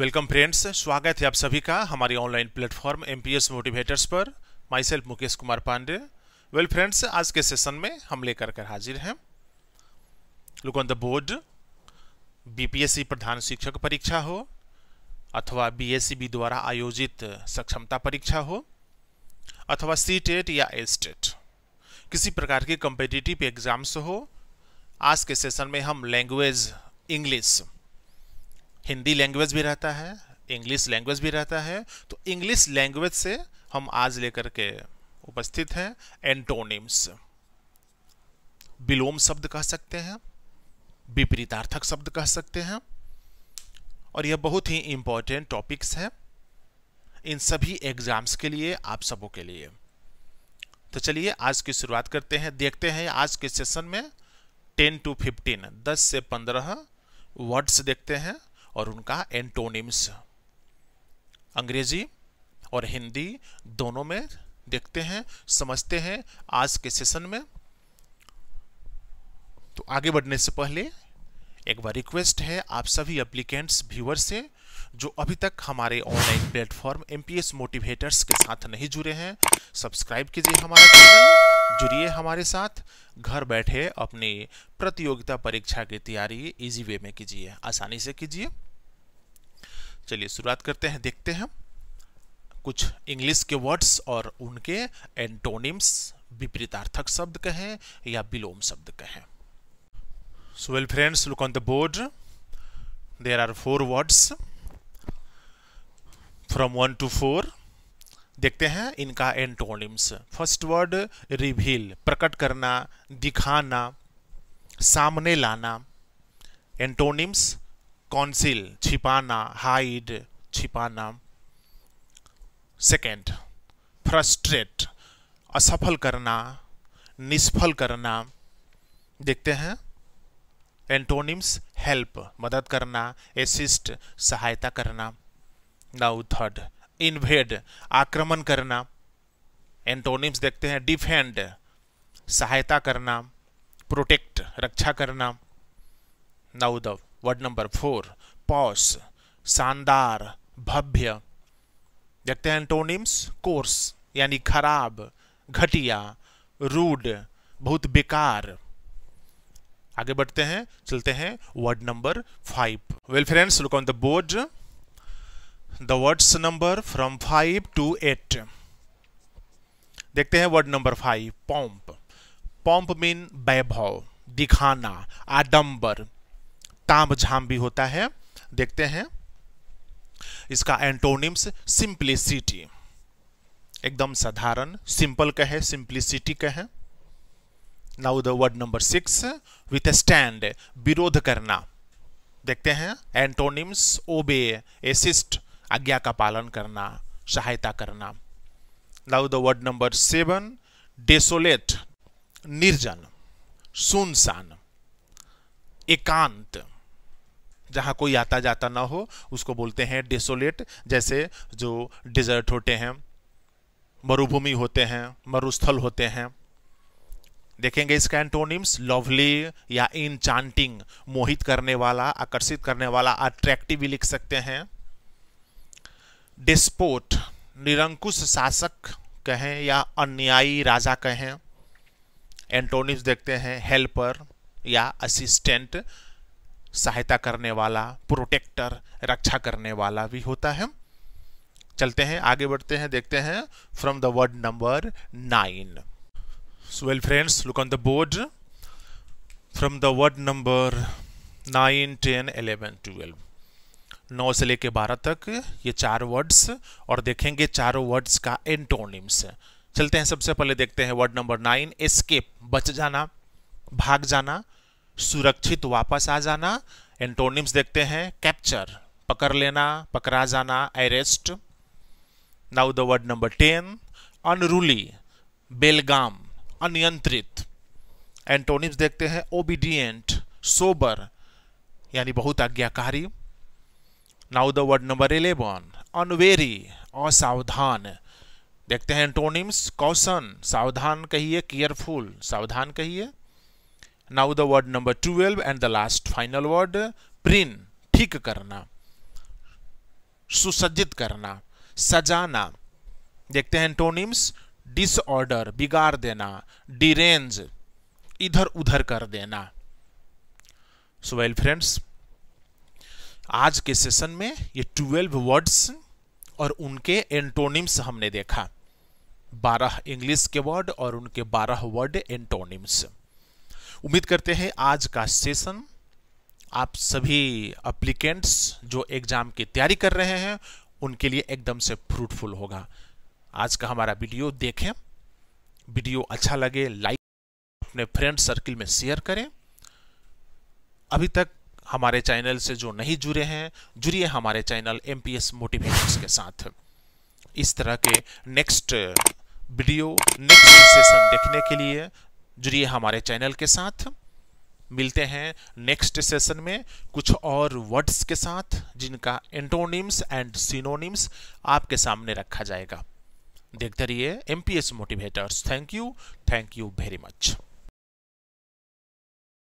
welcome friends स्वागत है आप सभी का हमारी ऑनलाइन प्लेटफॉर्म एम मोटिवेटर्स पर myself Mukesh Kumar Pandey well friends आज के सेशन में हम लेकर कर हाजिर हैं look on the board BPSC प्रधान शिक्षक परीक्षा हो अथवा बीएससीबी द्वारा आयोजित सक्षमता परीक्षा हो अथवा सी टेट e या एस टेट e किसी प्रकार के कम्पिटिटिव एग्जाम्स हो आज के सेशन में हम लैंग्वेज इंग्लिश हिंदी लैंग्वेज भी रहता है इंग्लिश लैंग्वेज भी रहता है तो इंग्लिश लैंग्वेज से हम आज लेकर के उपस्थित हैं एंटोनिम्स विलोम शब्द कह सकते हैं विपरीतार्थक शब्द कह सकते हैं और यह बहुत ही इंपॉर्टेंट टॉपिक्स है इन सभी एग्जाम्स के लिए आप सबों के लिए तो चलिए आज की शुरुआत करते हैं देखते हैं आज के सेशन में टेन टू फिफ्टीन दस से पंद्रह वर्ड्स देखते हैं और उनका एंटोनिम्स अंग्रेजी और हिंदी दोनों में देखते हैं समझते हैं आज के सेशन में तो आगे बढ़ने से पहले एक बार रिक्वेस्ट है आप सभी एप्लीकेंट्स व्यूअर से जो अभी तक हमारे ऑनलाइन प्लेटफॉर्म एम मोटिवेटर्स के साथ नहीं जुड़े हैं सब्सक्राइब कीजिए हमारा चैनल जुड़िए हमारे साथ घर बैठे अपनी प्रतियोगिता परीक्षा की तैयारी इजी वे में कीजिए आसानी से कीजिए चलिए शुरुआत करते हैं देखते हैं कुछ इंग्लिश के वर्ड्स और उनके एंटोनिम्स विपरीतार्थक शब्द कहें या विलोम शब्द कहें so well friends look on the board there are four words from 1 to देखते हैं इनका एंटोनिम्स फर्स्ट वर्ड रिवील प्रकट करना दिखाना सामने लाना एंटोनिम्स कौंसिल छिपाना हाइड छिपाना सेकेंड फ्रस्ट्रेट असफल करना निष्फल करना देखते हैं एंटोनिम्स हेल्प मदद करना एसिस्ट सहायता करना नाउ थर्ड इन्वेड आक्रमण करना एंटोनिम्स देखते हैं डिफेंड सहायता करना प्रोटेक्ट रक्षा करना now the word number four posh शानदार भव्य देखते हैं एंटोनिम्स कोर्स यानी खराब घटिया रूड बहुत बेकार आगे बढ़ते हैं चलते हैं word number five well friends look on the board the words number from five to eight देखते हैं word number five pomp pomp mean वैभव दिखाना आडंबर ताम झाम भी होता है देखते हैं इसका एंटोनिम्स सिंप्लिसिटी एकदम साधारण सिंपल कहे सिंप्लिसिटी कहे now the word number six with a stand विरोध करना देखते हैं एंटोनिम्स ओबे एसिस्ट आज्ञा का पालन करना सहायता करना now the word number seven desolate निर्जन सुनसान एकांत जहाँ कोई आता जाता ना हो उसको बोलते हैं डेसोलेट जैसे जो डिजर्ट होते हैं मरुभूमि होते हैं मरुस्थल होते हैं देखेंगे इसका एंटोनिम्स लवली या इन मोहित करने वाला आकर्षित करने वाला अट्रैक्टिव भी लिख सकते हैं डिस्पोट निरंकुश शासक कहें या अन्यायी राजा कहें एंटोनिस देखते हैं हेल्पर या असिस्टेंट सहायता करने वाला प्रोटेक्टर रक्षा करने वाला भी होता है चलते हैं आगे बढ़ते हैं देखते हैं from the word number nine so well friends look on the board from the word number nine ten eleven twelve नौ से लेकर बारह तक ये चार वर्ड्स और देखेंगे चारों वर्ड्स का एंटोनिम्स चलते हैं सबसे पहले देखते हैं वर्ड नंबर नाइन एस्केप बच जाना भाग जाना सुरक्षित वापस आ जाना एंटोनिम्स देखते हैं कैप्चर पकड़ लेना पकड़ा जाना arrest now the word number ten unruly बेलगाम अनियंत्रित एंटोनिम्स देखते हैं ओबीडियंट सोबर यानी बहुत आज्ञाकारी now the word number eleven unwary असावधान देखते हैं एंटोनिम्स कौशन सावधान कहिए केयरफुल सावधान कहिए now the word number twelve and the last final word preen ठीक करना सुसज्जित करना सजाना देखते हैं एंटोनिम्स डिसऑर्डर बिगाड़ देना डिरेंज इधर उधर कर देना सो वेल फ्रेंड्स आज के सेशन में ये ट्वेल्व वर्ड्स और उनके एंटोनिम्स हमने देखा बारह इंग्लिश के वर्ड और उनके बारह वर्ड एंटोनिम्स उम्मीद करते हैं आज का सेशन आप सभी अप्लीकेंट्स जो एग्ज़ाम की तैयारी कर रहे हैं उनके लिए एकदम से फ्रूटफुल होगा आज का हमारा वीडियो देखें वीडियो अच्छा लगे लाइक अपने फ्रेंड सर्किल में शेयर करें अभी तक हमारे चैनल से जो नहीं जुड़े हैं जुड़िए हमारे चैनल एम पी मोटिवेशंस के साथ इस तरह के नेक्स्ट वीडियो नेक्स्ट सेशन देखने के लिए जुड़िए हमारे चैनल के साथ मिलते हैं नेक्स्ट सेशन में कुछ और वर्ड्स के साथ जिनका एंटोनिम्स एंड सिनोनिम्स आपके सामने रखा जाएगा देखते रहिए M motivators thank you thank you very much